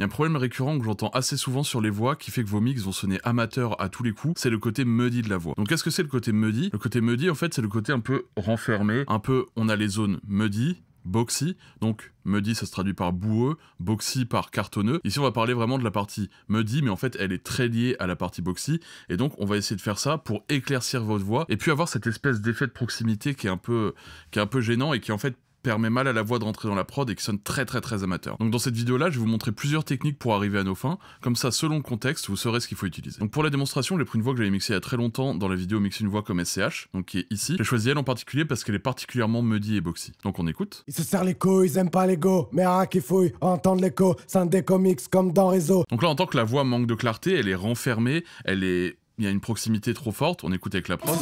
Il y a un problème récurrent que j'entends assez souvent sur les voix qui fait que vos mix vont sonner amateur à tous les coups, c'est le côté muddy de la voix. Donc qu'est-ce que c'est le côté muddy Le côté muddy en fait c'est le côté un peu renfermé, un peu on a les zones muddy, boxy, donc muddy ça se traduit par boueux, boxy par cartonneux. Ici on va parler vraiment de la partie muddy, mais en fait elle est très liée à la partie boxy, et donc on va essayer de faire ça pour éclaircir votre voix, et puis avoir cette espèce d'effet de proximité qui est un peu, qui est un peu gênant et qui en fait permet mal à la voix de rentrer dans la prod et qui sonne très très très amateur. Donc dans cette vidéo là, je vais vous montrer plusieurs techniques pour arriver à nos fins, comme ça selon le contexte, vous saurez ce qu'il faut utiliser. Donc pour la démonstration, j'ai pris une voix que j'avais mixée il y a très longtemps dans la vidéo Mixer une voix comme SCH, donc qui est ici. J'ai choisi elle en particulier parce qu'elle est particulièrement muddy et boxy. Donc on écoute. Ils se serrent les ils aiment pas l'ego, mais à ah, qui entendre l'écho, c'est des comics comme dans Réseau. Donc là, on tant que la voix manque de clarté, elle est renfermée, elle est il y a une proximité trop forte, on écoute avec la prod.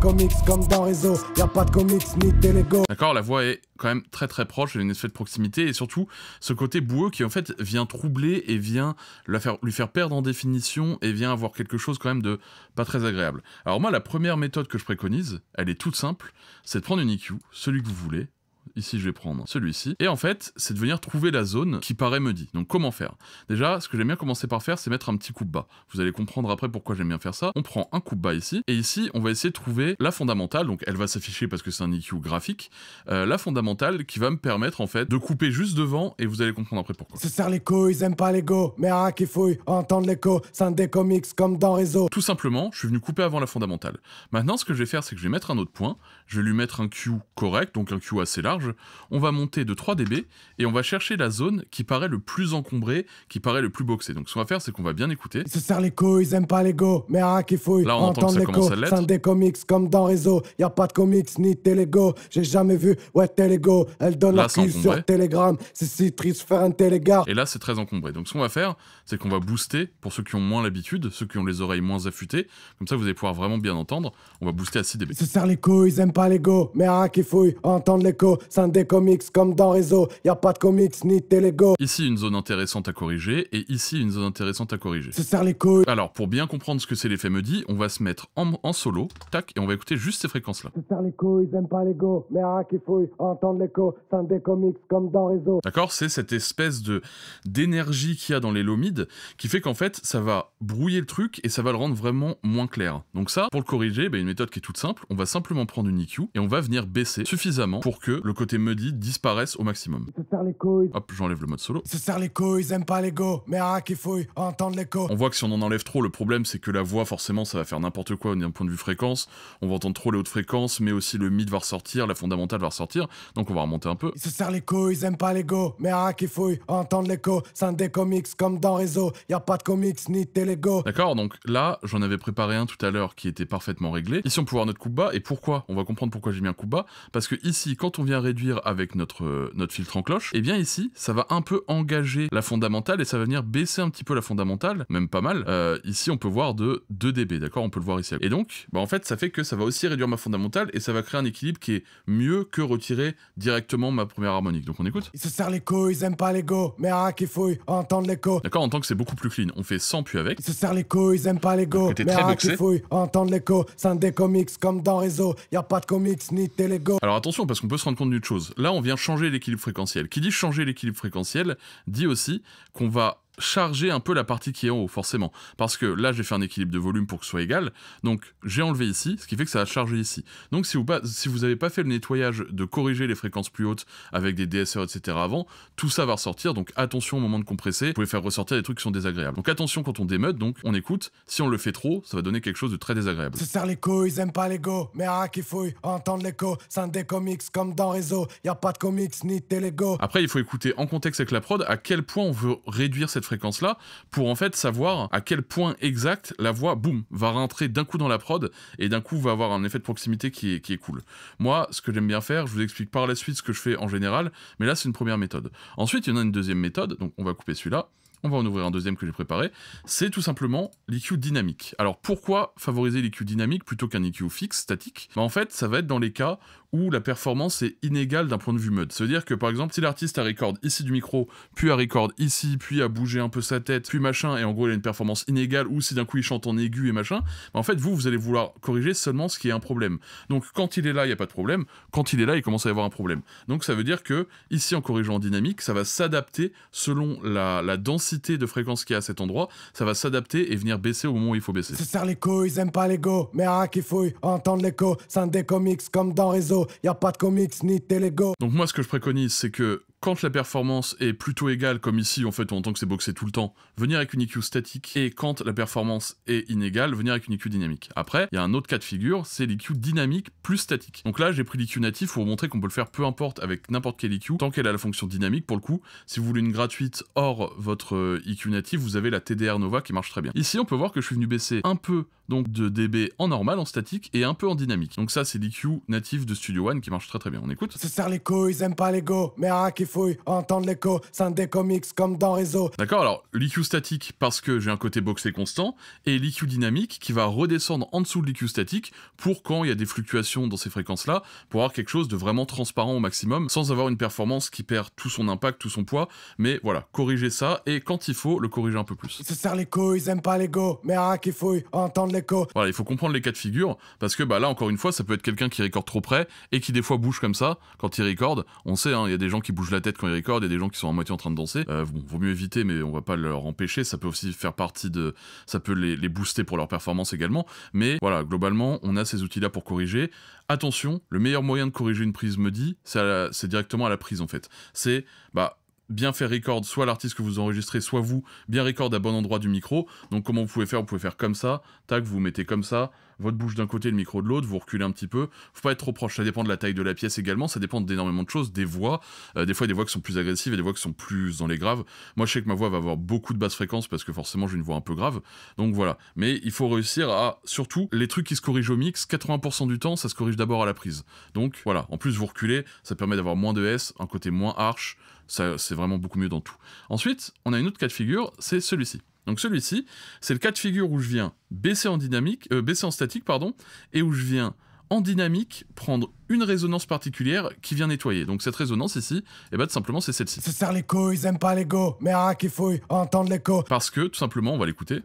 comics comme dans réseau, pas de comics D'accord, la voix est quand même très très proche, il a une effet de proximité, et surtout ce côté boueux qui en fait vient troubler et vient lui faire, lui faire perdre en définition et vient avoir quelque chose quand même de pas très agréable. Alors moi, la première méthode que je préconise, elle est toute simple, c'est de prendre une EQ, celui que vous voulez, Ici, je vais prendre celui-ci. Et en fait, c'est de venir trouver la zone qui paraît me dit. Donc, comment faire Déjà, ce que j'aime bien commencer par faire, c'est mettre un petit coup bas. Vous allez comprendre après pourquoi j'aime bien faire ça. On prend un coup bas ici. Et ici, on va essayer de trouver la fondamentale. Donc, elle va s'afficher parce que c'est un EQ graphique. Euh, la fondamentale qui va me permettre, en fait, de couper juste devant. Et vous allez comprendre après pourquoi. Se sert les ils aiment pas l'ego. Mais à ah, qui fouille, entendre l'écho. C'est des comics comme dans Réseau. Tout simplement, je suis venu couper avant la fondamentale. Maintenant, ce que je vais faire, c'est que je vais mettre un autre point. Je vais lui mettre un Q correct, donc un Q assez large on va monter de 3 dB et on va chercher la zone qui paraît le plus encombrée, qui paraît le plus boxé. Donc ce qu'on va faire, c'est qu'on va bien écouter. Ils se serrent ils aiment pas l'ego, mais ah qui fouille, Là, on entend que ça commence à l'être. des comics comme dans Réseau, y a pas de comics ni télégo, j'ai jamais vu, ouais télégo. elle donne la sur Telegram, c'est si triste faire un télégar. Et là, c'est très encombré. Donc ce qu'on va faire, c'est qu'on va booster pour ceux qui ont moins l'habitude, ceux qui ont les oreilles moins affûtées, comme ça vous allez pouvoir vraiment bien entendre. On va booster à 6 dB. Ils se serrent ils aiment pas l'ego, mais ah qui entendre l'écho, des comics comme dans Réseau, y pas de comics ni Télégo. Ici une zone intéressante à corriger et ici une zone intéressante à corriger. les Alors pour bien comprendre ce que c'est l'effet dit on va se mettre en, solo, tac, et on va écouter juste ces fréquences là. Ah, entendre l'écho, comics comme dans Réseau. D'accord, c'est cette espèce de d'énergie qu'il y a dans les lomides qui fait qu'en fait ça va brouiller le truc et ça va le rendre vraiment moins clair. Donc ça, pour le corriger, bah, une méthode qui est toute simple, on va simplement prendre une EQ et on va venir baisser suffisamment pour que le côté muddy disparaissent au maximum. Hop, j'enlève le mode solo. On voit que si on en enlève trop, le problème c'est que la voix, forcément, ça va faire n'importe quoi d'un point de vue fréquence. On va entendre trop les hautes fréquences, mais aussi le mid va ressortir, la fondamentale va ressortir. Donc on va remonter un peu. D'accord, donc là, j'en avais préparé un tout à l'heure qui était parfaitement réglé. Ici, on peut voir notre coup bas. Et pourquoi On va comprendre pourquoi j'ai mis un coup bas. Parce que ici, quand on vient réduire avec notre, euh, notre filtre en cloche, et eh bien ici, ça va un peu engager la fondamentale et ça va venir baisser un petit peu la fondamentale, même pas mal. Euh, ici, on peut voir de 2 dB, d'accord On peut le voir ici. Et donc, bah en fait, ça fait que ça va aussi réduire ma fondamentale et ça va créer un équilibre qui est mieux que retirer directement ma première harmonique. Donc on écoute. Ils se serrent les ils aiment pas l'ego, mais ah, qu'il faut entendre l'écho. D'accord, en tant que c'est beaucoup plus clean. On fait sans puis avec. Ils se serrent les ils aiment pas l'ego, mais ah, faut entendre l'écho. C'est un des comics comme dans Réseau, y a pas de comics ni télégo Alors attention, parce qu'on peut se rendre compte une chose. Là, on vient changer l'équilibre fréquentiel. Qui dit changer l'équilibre fréquentiel dit aussi qu'on va charger un peu la partie qui est en haut, forcément. Parce que là, j'ai fait un équilibre de volume pour que ce soit égal. Donc, j'ai enlevé ici, ce qui fait que ça a chargé ici. Donc, si vous n'avez si vous avez pas fait le nettoyage de corriger les fréquences plus hautes avec des DSR, etc. avant, tout ça va ressortir. Donc, attention au moment de compresser. Vous pouvez faire ressortir des trucs qui sont désagréables. Donc, attention quand on démeute, donc on écoute. Si on le fait trop, ça va donner quelque chose de très désagréable. Se sert les ils aiment pas l'ego. Mais ah, qui entendre l'écho. C'est des comics comme dans Réseau. Y a pas de comics ni de Après, il faut écouter en contexte avec la prod à quel point on veut réduire cette fréquence-là, pour en fait savoir à quel point exact la voix, boum, va rentrer d'un coup dans la prod et d'un coup va avoir un effet de proximité qui est, cool. Moi, ce que j'aime bien faire, je vous explique par la suite ce que je fais en général, mais là c'est une première méthode. Ensuite, il y en a une deuxième méthode, donc on va couper celui-là on va en ouvrir un deuxième que j'ai préparé, c'est tout simplement l'EQ dynamique. Alors pourquoi favoriser l'EQ dynamique plutôt qu'un EQ fixe, statique ben, En fait, ça va être dans les cas où la performance est inégale d'un point de vue mode. C'est-à-dire que par exemple, si l'artiste a record ici du micro, puis a record ici, puis a bougé un peu sa tête, puis machin, et en gros il a une performance inégale, ou si d'un coup il chante en aigu et machin, bah, en fait vous, vous allez vouloir corriger seulement ce qui est un problème. Donc quand il est là, il n'y a pas de problème. Quand il est là, il commence à y avoir un problème. Donc ça veut dire que ici en corrigeant en dynamique, ça va s'adapter selon la, densité de fréquence qu'il y a à cet endroit, ça va s'adapter et venir baisser au moment où il faut baisser. ça ils aiment pas l'ego, mais ah qui entendre l'écho, des comics comme dans Réseau. Y'a y a pas de comics ni télégo. Donc moi ce que je préconise c'est que quand la performance est plutôt égale, comme ici, en fait, on entend que c'est boxé tout le temps, venir avec une EQ statique, et quand la performance est inégale, venir avec une EQ dynamique. Après, il y a un autre cas de figure, c'est l'EQ dynamique plus statique. Donc là, j'ai pris l'EQ natif pour vous montrer qu'on peut le faire peu importe avec n'importe quelle EQ tant qu'elle a la fonction dynamique, pour le coup, si vous voulez une gratuite hors votre EQ euh, e natif, vous avez la TDR Nova qui marche très bien. Ici, on peut voir que je suis venu baisser un peu donc de dB en normal, en statique, et un peu en dynamique. Donc ça, c'est l'EQ natif de Studio One qui marche très très bien. On écoute. Ça sert les ils aiment pas l'EGO fouille, entendre l'écho, des comics comme dans Réseau. D'accord, alors l'IQ statique parce que j'ai un côté boxé constant, et l'IQ dynamique qui va redescendre en dessous de l'IQ statique pour quand il y a des fluctuations dans ces fréquences-là, pour avoir quelque chose de vraiment transparent au maximum, sans avoir une performance qui perd tout son impact, tout son poids, mais voilà, corriger ça, et quand il faut, le corriger un peu plus. Ils se serrent ils aiment pas l'ego, mais ah, qui fouille, entendre l'écho. Voilà, il faut comprendre les cas de figure, parce que bah là, encore une fois, ça peut être quelqu'un qui récorde trop près, et qui des fois bouge comme ça, quand il récorde, on sait, hein, il y a des gens qui bougent la tête quand ils recordent, il y a des gens qui sont à moitié en train de danser. Euh, bon, vaut mieux éviter, mais on va pas leur empêcher. Ça peut aussi faire partie de. Ça peut les, booster pour leur performance également. Mais voilà, globalement, on a ces outils-là pour corriger. Attention, le meilleur moyen de corriger une prise me dit, c'est directement à la prise en fait. C'est, bah, bien faire record soit l'artiste que vous enregistrez, soit vous, bien record à bon endroit du micro. Donc comment vous pouvez faire Vous pouvez faire comme ça, tac, vous mettez comme ça, votre bouche d'un côté, le micro de l'autre, vous reculez un petit peu. Faut pas être trop proche, ça dépend de la taille de la pièce également, ça dépend d'énormément de choses, des voix. Euh, des fois, des voix qui sont plus agressives et des voix qui sont plus dans les graves. Moi, je sais que ma voix va avoir beaucoup de basses fréquences parce que forcément, j'ai une voix un peu grave. Donc voilà. Mais il faut réussir à, surtout, les trucs qui se corrigent au mix, 80% du temps, ça se corrige d'abord à la prise. Donc voilà. En plus, vous reculez, ça permet d'avoir moins de S, un côté moins arche. Ça, c'est vraiment beaucoup mieux dans tout. Ensuite, on a une autre cas de figure, c'est celui-ci. Donc celui-ci, c'est le cas de figure où je viens baisser en dynamique, euh, baisser en statique, pardon, et où je viens en dynamique prendre une résonance particulière qui vient nettoyer. Donc cette résonance ici, eh ben, tout simplement c'est celle-ci. Ça sert les ils aiment pas l'ego, mais ah qui faut entendre l'écho. Parce que tout simplement on va l'écouter.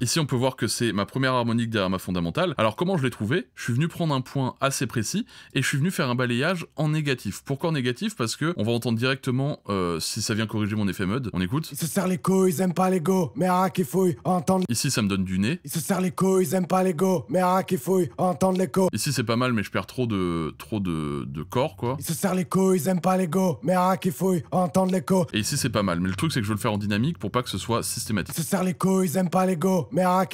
Ici, on peut voir que c'est ma première harmonique derrière ma fondamentale. Alors, comment je l'ai trouvé Je suis venu prendre un point assez précis et je suis venu faire un balayage en négatif. Pourquoi en négatif Parce que on va entendre directement euh, si ça vient corriger mon effet mode. On écoute. Ils se serrent les ils aiment pas l'ego, mais qui entendre. Ici, ça me donne du nez. se les ils aiment pas l'ego, mais qui entendre l'écho. Ici, c'est pas mal, mais je perds trop de trop de, corps quoi. Ils se les ils aiment pas l'ego, mais à qui entendre l'écho. Et ici, c'est pas mal, mais le truc c'est que je veux le faire en dynamique pour pas que ce soit systématique. se ils aiment pas l'ego, ah,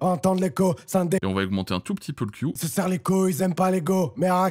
entendre l'écho, Et on va augmenter un tout petit peu le Q. Se ils aiment pas l'ego, mais ah,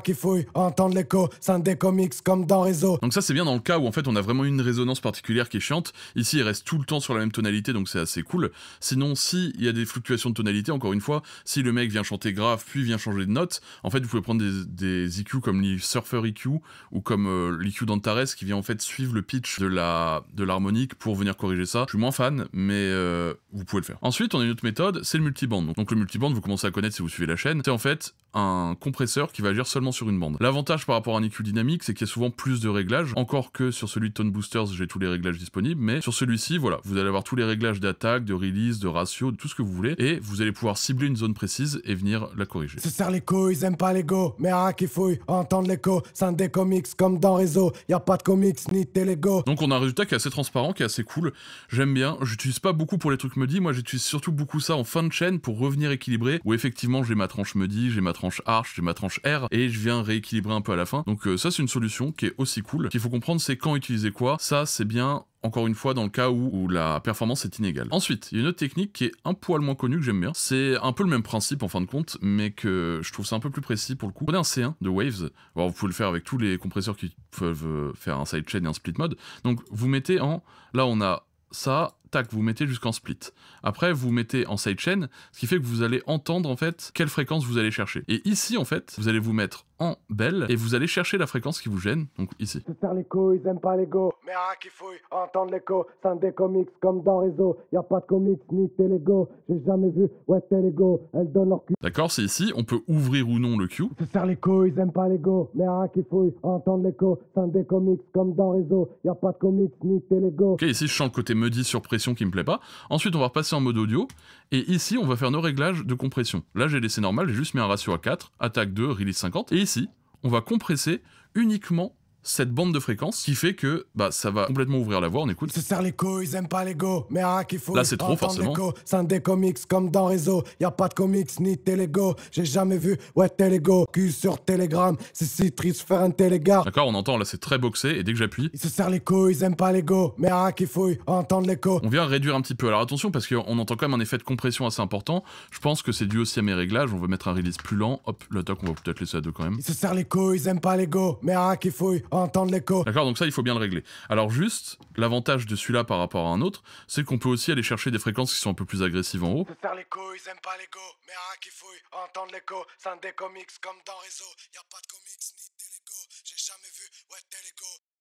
entendre l'écho, ça des comics comme dans réseau. Donc ça c'est bien dans le cas où en fait on a vraiment une résonance particulière qui est chiante. Ici il reste tout le temps sur la même tonalité donc c'est assez cool. Sinon si y a des fluctuations de tonalité, encore une fois, si le mec vient chanter grave puis vient changer de note, en fait vous pouvez prendre des, des IQ comme les Surfer EQ ou comme euh, l'EQ d'Antares qui vient en fait suivre le pitch de la de l'harmonique pour venir corriger ça. Je suis moins fan mais euh, vous pouvez le faire. Ensuite on a une autre méthode, c'est le multiband. Donc, donc le multiband, vous commencez à connaître si vous suivez la chaîne, c'est en fait un compresseur qui va agir seulement sur une bande. L'avantage par rapport à un EQ dynamique, c'est qu'il y a souvent plus de réglages, encore que sur celui de Tone Boosters, j'ai tous les réglages disponibles, mais sur celui-ci, voilà, vous allez avoir tous les réglages d'attaque, de release, de ratio, de tout ce que vous voulez, et vous allez pouvoir cibler une zone précise et venir la corriger. ça ils aiment pas l'ego, mais à ah, qui entendre l'écho, un des comics comme dans Réseau, y a pas de comics ni Télégo. Donc on a un résultat qui est assez transparent, qui est assez cool, j'aime bien, j'utilise pas beaucoup pour les trucs me dit, moi j'utilise surtout beaucoup ça en fin de chaîne pour revenir équilibré, où effectivement j'ai ma tranche dit, j'ai ma tranche arch de ma tranche R, et je viens rééquilibrer un peu à la fin. Donc euh, ça, c'est une solution qui est aussi cool. Qu'il faut comprendre, c'est quand utiliser quoi. Ça, c'est bien encore une fois dans le cas où, la performance est inégale. Ensuite, il y a une autre technique qui est un poil moins connue que j'aime bien. C'est un peu le même principe en fin de compte, mais que je trouve ça un peu plus précis pour le coup. on a un C1 de Waves, alors vous pouvez le faire avec tous les compresseurs qui peuvent euh, faire un sidechain et un split mode. Donc vous mettez en, là on a ça, tac, vous mettez jusqu'en split. Après, vous mettez en sidechain, ce qui fait que vous allez entendre en fait quelle fréquence vous allez chercher. Et ici, en fait, vous allez vous mettre en belle et vous allez chercher la fréquence qui vous gêne, donc ici. Putain, les couilles, ils aiment pas l'ego. Mais rien ah, qui fouille, entendre l'écho, ça des comics comme dans réseau. Y a pas de comics ni Télégo, j'ai jamais vu, ouais, Telego, elles donnent leur cul. D'accord, c'est ici, on peut ouvrir ou non le Q. Se les ils aiment pas l'ego. Mais rien ah, qui fouille, entendre l'écho, ça des comics comme dans réseau. Y a pas de comics ni Télégo. Ok, ici, je sens le côté muddy surprise qui me plaît pas. Ensuite, on va repasser en mode audio. Et ici, on va faire nos réglages de compression. Là, j'ai laissé normal, j'ai juste mis un ratio à 4, attaque 2, release 50. Et ici, on va compresser uniquement cette bande de fréquence qui fait que bah, ça va complètement ouvrir la voie, on écoute. C'est sert les couilles, ils aiment pas l'ego, mais ah qu'il faut. Là c'est trop forcément. C'est des comics comme dans Réseau, y a pas de comics ni Télégo. j'ai jamais vu, ouais Télégo, cul sur Telegram, c'est si triste faire un télégar. D'accord, on entend là c'est très boxé et dès que j'appuie. Ils se serrent les couilles, ils aiment pas l'ego, mais ah qu'il faut entendre l'écho. On vient réduire un petit peu, alors attention parce qu'on entend quand même un effet de compression assez important, je pense que c'est dû aussi à mes réglages, on veut mettre un release plus lent, hop, le toc on va peut-être laisser à quand même. ça sert ils aiment pas l'ego, mais ah qu'il faut entendre l'écho. D'accord, donc ça, il faut bien le régler. Alors juste, l'avantage de celui-là par rapport à un autre, c'est qu'on peut aussi aller chercher des fréquences qui sont un peu plus agressives en haut.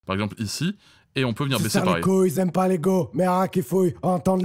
Par exemple, ici, et on peut venir baisser pareil. ils pas mais entendre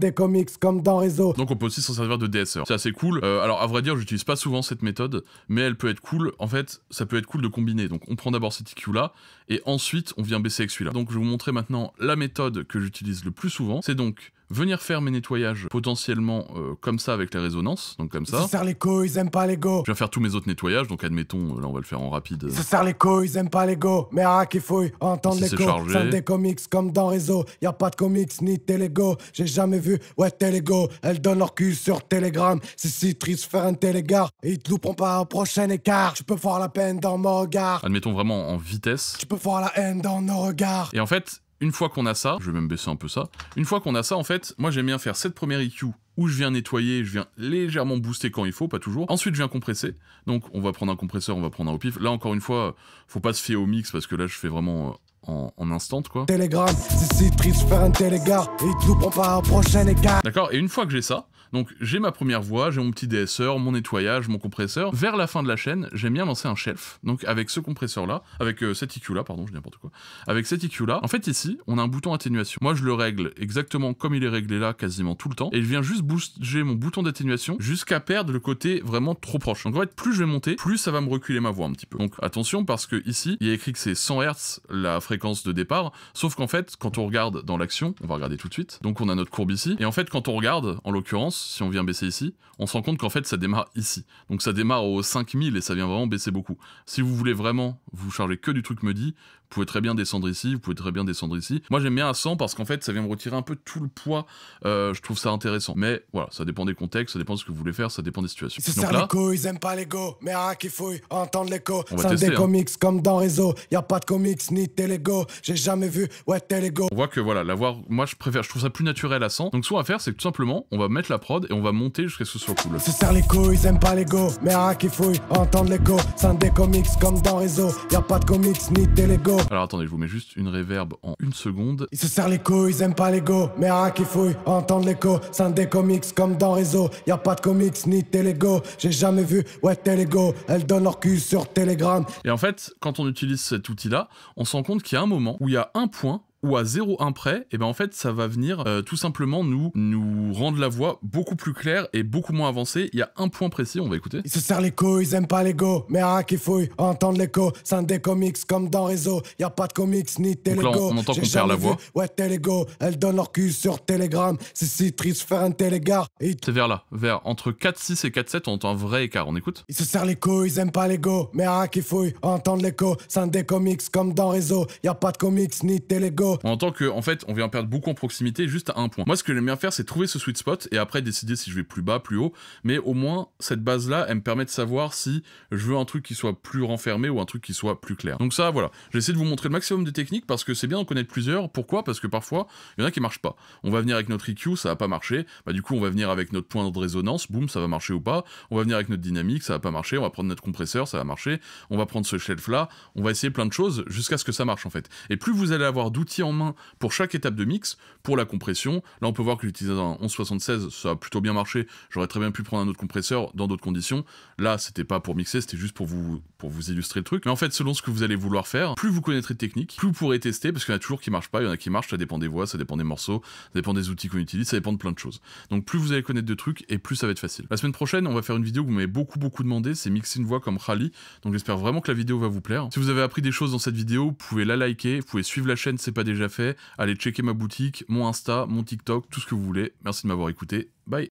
des comics comme dans Réseau. Donc on peut aussi s'en servir de DSR. C'est assez cool. Euh, alors à vrai dire, j'utilise pas souvent cette méthode, mais elle peut être cool. En fait, ça peut être cool de combiner. Donc on prend d'abord cet IQ là, et ensuite on vient baisser avec celui-là. Donc je vais vous montrer maintenant la méthode que j'utilise le plus souvent. C'est donc venir faire mes nettoyages potentiellement euh, comme ça avec les résonances, donc comme ça. Ça sert les ils aiment pas les Je viens faire tous mes autres nettoyages, donc admettons, euh, là on va le faire en rapide. Euh. Ça sert les ils aiment pas les Mais ah qu'il faut entendre les des comics comme dans réseau. Y a pas de comics ni télégo. J'ai jamais vu, ouais télégo. Elles donnent leur cul sur Telegram. Si si triste faire un télégard, et ils te louperont pas au prochain écart. Je peux voir la peine dans mon regard. Admettons vraiment en vitesse. Tu peux voir la haine dans nos regards. Et en fait, une fois qu'on a ça, je vais même baisser un peu ça. Une fois qu'on a ça, en fait, moi j'aime bien faire cette première EQ où je viens nettoyer, je viens légèrement booster quand il faut, pas toujours. Ensuite, je viens compresser. Donc, on va prendre un compresseur, on va prendre un au pif. Là, encore une fois, faut pas se fier au mix parce que là, je fais vraiment euh, en, instant, quoi. D'accord, et une fois que j'ai ça, donc j'ai ma première voix, j'ai mon petit DSR, mon nettoyage, mon compresseur. Vers la fin de la chaîne, j'aime bien lancer un shelf. Donc avec ce compresseur là, avec euh, cet EQ là, pardon, je dis n'importe quoi. Avec cet EQ là, en fait ici, on a un bouton atténuation. Moi je le règle exactement comme il est réglé là, quasiment tout le temps. Et je viens juste booster mon bouton d'atténuation jusqu'à perdre le côté vraiment trop proche. Donc en fait, plus je vais monter, plus ça va me reculer ma voix un petit peu. Donc attention parce que ici, il est a écrit que c'est 100 Hz la fréquence de départ. Sauf qu'en fait, quand on regarde dans l'action, on va regarder tout de suite. Donc on a notre courbe ici. Et en fait, quand on regarde, en l'occurrence, si on vient baisser ici, on se rend compte qu'en fait ça démarre ici. Donc ça démarre aux 5000 et ça vient vraiment baisser beaucoup. Si vous voulez vraiment vous charger que du truc me dit. Vous pouvez très bien descendre ici, vous pouvez très bien descendre ici. Moi j'aime bien à 100 parce qu'en fait ça vient me retirer un peu tout le poids. Euh, je trouve ça intéressant. Mais voilà, ça dépend des contextes, ça dépend de ce que vous voulez faire, ça dépend des situations. ils des comics comme dans réseau. Y pas de comics ni J'ai jamais vu, ouais On voit que voilà, l'avoir, moi je préfère, je trouve ça plus naturel à 100. Donc ce qu'on va faire c'est que tout simplement on va mettre la prod et on va monter jusqu'à ce que ce soit cool. pas Mais alors attendez, je vous mets juste une réverbe en une seconde. Ils se serrent les couilles, ils aiment pas l'ego. Mais un qui faut entendre l'écho. C'est des comics comme dans Réseau. Y a pas de comics ni télégo, J'ai jamais vu, ouais, Telego. Elles donnent leur cul sur Telegram. Et en fait, quand on utilise cet outil-là, on se rend compte qu'il y a un moment où il y a un point ou à 0,1 près, et ben en fait ça va venir euh, tout simplement nous, nous rendre la voix beaucoup plus claire et beaucoup moins avancée. Il y a un point précis, on va écouter. Ils se serrent les ils aiment pas les go mais à ah, qui fouille, entendre l'écho, c'est des comics comme dans Réseau, y a pas de comics ni Télégo. Donc là on, entend qu'on perd la voix. Ouais, Télégo, elle donne leur cul sur Telegram, c'est si triste faire un télégar. C'est vers là, vers entre 4-6 et 4-7 on entend un vrai écart, on écoute. Ils se serrent les ils aiment pas les go mais à ah, qui fouille, entendre l'écho, c'est des comics comme dans Réseau, y a pas de comics ni Télégo. En tant entend que, en fait, on vient perdre beaucoup en proximité juste à un point. Moi, ce que j'aime bien faire, c'est trouver ce sweet spot et après décider si je vais plus bas, plus haut. Mais au moins, cette base-là, elle me permet de savoir si je veux un truc qui soit plus renfermé ou un truc qui soit plus clair. Donc ça, voilà. J'essaie de vous montrer le maximum de techniques parce que c'est bien d'en connaître plusieurs. Pourquoi Parce que parfois, il y en a qui marchent pas. On va venir avec notre EQ, ça va pas marcher. Bah, du coup, on va venir avec notre point de résonance, boum, ça va marcher ou pas. On va venir avec notre dynamique, ça va pas marcher. On va prendre notre compresseur, ça va marcher. On va prendre ce shelf-là. On va essayer plein de choses jusqu'à ce que ça marche, en fait. Et plus vous allez avoir d'outils en main pour chaque étape de mix, pour la compression. Là, on peut voir que j'utilisais un 1176, ça a plutôt bien marché. J'aurais très bien pu prendre un autre compresseur dans d'autres conditions. Là, c'était pas pour mixer, c'était juste pour vous, pour vous illustrer le truc. Mais en fait, selon ce que vous allez vouloir faire, plus vous connaîtrez de techniques, plus vous pourrez tester, parce qu'il y en a toujours qui marchent pas, il y en a qui marchent, ça dépend des voix, ça dépend des morceaux, ça dépend des outils qu'on utilise, ça dépend de plein de choses. Donc plus vous allez connaître de trucs, et plus ça va être facile. La semaine prochaine, on va faire une vidéo que vous m'avez beaucoup beaucoup demandé, c'est mixer une voix comme Rally. Donc j'espère vraiment que la vidéo va vous plaire. Si vous avez appris des choses dans cette vidéo, vous pouvez la liker, vous pouvez suivre la chaîne, c'est pas des fait. Allez checker ma boutique, mon Insta, mon TikTok, tout ce que vous voulez. Merci de m'avoir écouté. Bye